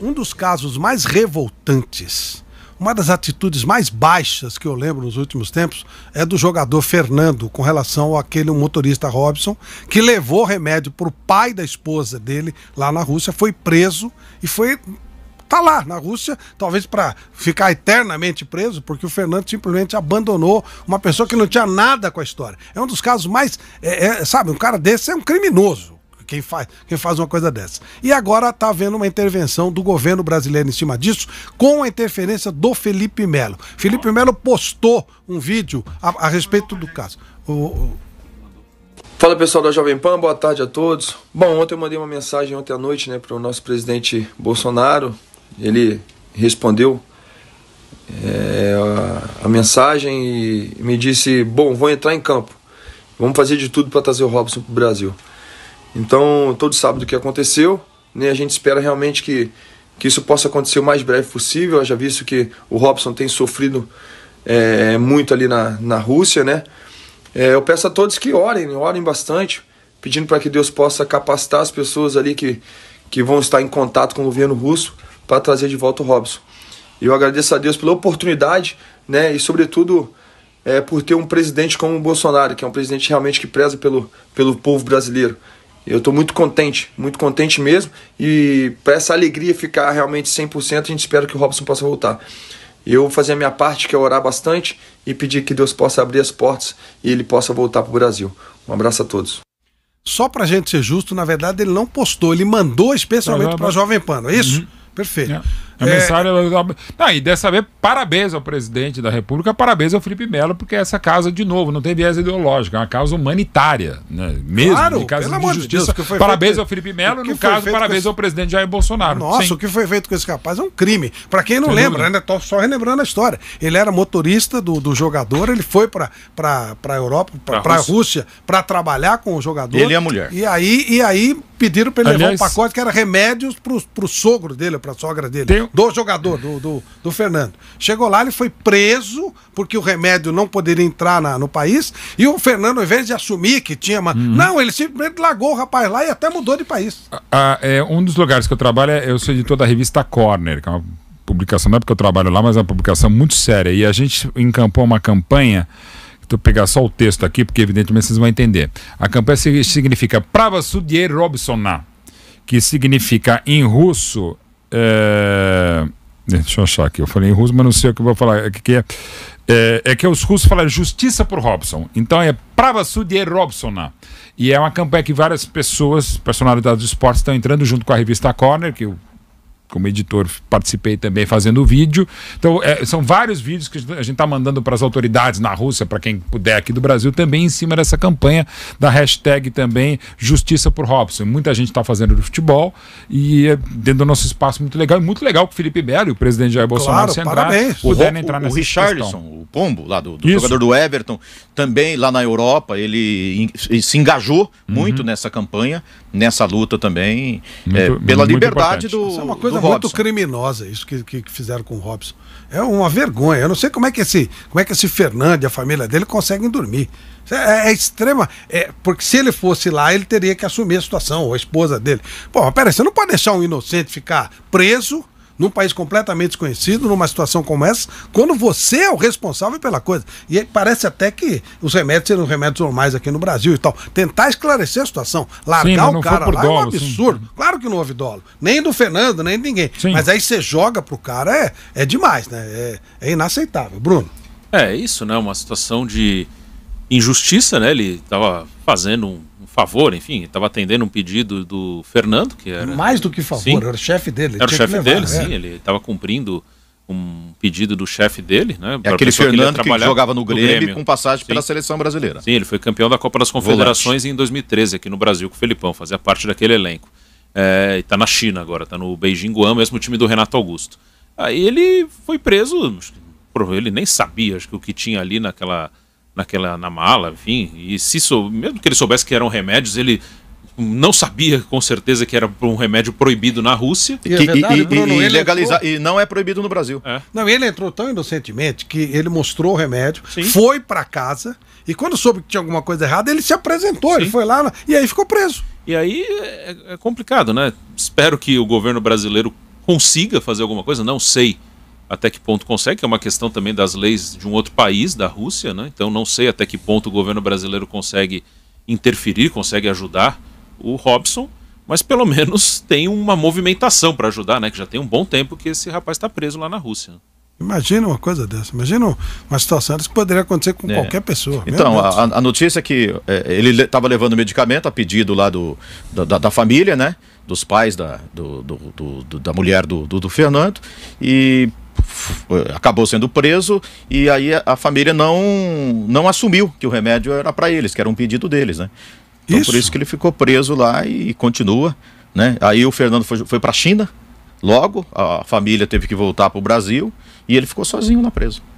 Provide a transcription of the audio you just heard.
Um dos casos mais revoltantes, uma das atitudes mais baixas que eu lembro nos últimos tempos, é do jogador Fernando com relação àquele motorista Robson que levou remédio para o pai da esposa dele lá na Rússia, foi preso e foi tá lá na Rússia, talvez para ficar eternamente preso, porque o Fernando simplesmente abandonou uma pessoa que não tinha nada com a história. É um dos casos mais, é, é, sabe, um cara desse é um criminoso. Quem faz, quem faz uma coisa dessa? E agora está havendo uma intervenção do governo brasileiro em cima disso, com a interferência do Felipe Melo. Felipe Melo postou um vídeo a, a respeito do caso. O, o... Fala pessoal da Jovem Pan, boa tarde a todos. Bom, ontem eu mandei uma mensagem ontem à noite né, para o nosso presidente Bolsonaro. Ele respondeu é, a, a, mensagem e me disse: Bom, vou entrar em campo. Vamos fazer de tudo para trazer o Robson para o Brasil. Então, todo sábado o que aconteceu, né? A gente espera realmente que, que isso possa acontecer o mais breve possível. Eu já visto que o Robson tem sofrido é, muito ali na, na Rússia, né? É, eu peço a todos que orem, né, orem bastante, pedindo para que Deus possa capacitar as pessoas ali que, que vão estar em contato com o governo russo para trazer de volta o Robson. Eu agradeço a Deus pela oportunidade, né? E sobretudo é, por ter um presidente como o Bolsonaro, que é um presidente realmente que preza pelo, pelo povo brasileiro. Eu estou muito contente, muito contente mesmo. E para essa alegria ficar realmente 100%, a gente espera que o Robson possa voltar. Eu vou fazer a minha parte, que é orar bastante e pedir que Deus possa abrir as portas e ele possa voltar para o Brasil. Um abraço a todos. Só para a gente ser justo, na verdade ele não postou, ele mandou especialmente para a Jovem Pan, é isso? Uhum. Perfeito. Yeah. É. A é... mensagem. Não, e dessa vez, parabéns ao presidente da República, parabéns ao Felipe Melo, porque essa casa, de novo, não tem viés ideológico, é uma causa humanitária, né? Mesmo, claro, caso de justiça. Deus, que foi parabéns feito... ao Felipe Melo, no caso, parabéns esse... ao presidente Jair Bolsonaro. Nossa, Sim. o que foi feito com esse rapaz é um crime. Para quem não lembra, né? Tô só relembrando a história. Ele era motorista do, do jogador, ele foi para para Europa, para a Rússia, para trabalhar com o jogador. Ele e a mulher. E aí, e aí pediram para ele Aliás, levar um pacote que era remédios para o sogro dele, para a sogra dele. Tem, do jogador, do, do, do, Fernando. Chegou lá, ele foi preso, porque o remédio não poderia entrar na, no país, e o Fernando, ao invés de assumir que tinha. Uma... Uhum. Não, ele simplesmente largou o rapaz lá e até mudou de país. Ah, ah é, um dos lugares que eu trabalho, é, eu sou editor da revista Corner, que é uma publicação, não é porque eu trabalho lá, mas é uma publicação muito séria. E a gente encampou uma campanha tô pegar só o texto aqui, porque evidentemente vocês vão entender. A campanha significa Prava Sudier Robsoná, que significa em russo é... Deixa eu achar aqui. Eu falei em russo, mas não sei o que eu vou falar. É que é, é, é que os russos falam justiça por Robson. Então é Prava Sudier Robsona. E é uma campanha que várias pessoas, personalidades do esporte, estão entrando junto com a revista Corner, que o como editor participei também fazendo vídeo. Então, é, são vários vídeos que a gente está mandando para as autoridades na Rússia, para quem puder aqui do Brasil, também em cima dessa campanha da hashtag também Justiça por Robson. Muita gente está fazendo do futebol e é dentro do nosso espaço muito legal. E muito legal que o Felipe Belo e o presidente Jair Bolsonaro claro, entrar, puderam entrar o, nessa O Richarlison, questão. o Pombo, lá do, do jogador do Everton, também lá na Europa, ele, ele se engajou uhum. muito nessa campanha, nessa luta também, muito, é, pela liberdade importante. do, Isso é uma coisa coisa muito criminosa isso que, que fizeram com o Robson. É uma vergonha. Eu não sei como é que esse, como é que esse Fernando e a família dele conseguem dormir. É, é extrema. É, porque se ele fosse lá, ele teria que assumir a situação, ou a esposa dele. Pô, peraí, você não pode deixar um inocente ficar preso num país completamente desconhecido, numa situação como essa, quando você é o responsável pela coisa. E parece até que os remédios seriam remédios normais aqui no Brasil e tal. Tentar esclarecer a situação, largar sim, o cara lá dolo, é um absurdo. Sim. Claro que não houve dolo. Nem do Fernando, nem de ninguém. Sim. Mas aí você joga pro cara, é, é demais, né? É, é inaceitável. Bruno. É, isso, né? Uma situação de injustiça, né? Ele estava fazendo um, favor, enfim, estava atendendo um pedido do Fernando, que era mais do que favor, sim, era o chefe dele. Era o chefe dele, é. sim. Ele estava cumprindo um pedido do chefe dele, né? É aquele Fernando que, que, jogava no Grêmio, Grêmio, com passagem pela seleção brasileira. Sim, ele foi campeão da Copa das Confederações Volante. em 2013 aqui no Brasil com o Felipão, fazia parte daquele elenco. É, está na China agora, está no Beijing Guam, mesmo time do Renato Augusto. Aí ele foi preso, ele nem sabia acho que o que tinha ali naquela naquela na mala, enfim. E se sou, mesmo que ele soubesse que eram remédios, ele não sabia com certeza que era um remédio proibido na Rússia. E, é que, é verdade, e, Bruno, e, entrou... e não é proibido no Brasil. É. Não, ele entrou tão inocentemente que ele mostrou o remédio, Sim. foi para casa e quando soube que tinha alguma coisa errada, ele se apresentou, Sim. ele foi lá e aí ficou preso. E aí é, é complicado, né? Espero que o governo brasileiro consiga fazer alguma coisa, não sei até que ponto consegue, que é uma questão também das leis de um outro país, da Rússia, né? então não sei até que ponto o governo brasileiro consegue interferir, consegue ajudar o Robson, mas pelo menos tem uma movimentação para ajudar, né? que já tem um bom tempo que esse rapaz está preso lá na Rússia. Imagina uma coisa dessa, imagina uma situação dessa que poderia acontecer com é. qualquer pessoa. Então, a, a, notícia é que é, ele estava levando medicamento a pedido lá do, da, da, da família, né? Dos pais da, do, do, do, da mulher do, do, do Fernando. E acabou sendo preso e aí a, a família não, não assumiu que o remédio era para eles, que era um pedido deles, né? Então isso. por isso que ele ficou preso lá e continua, né? Aí o Fernando foi, foi para a China, logo a família teve que voltar para o Brasil e ele ficou sozinho na presa.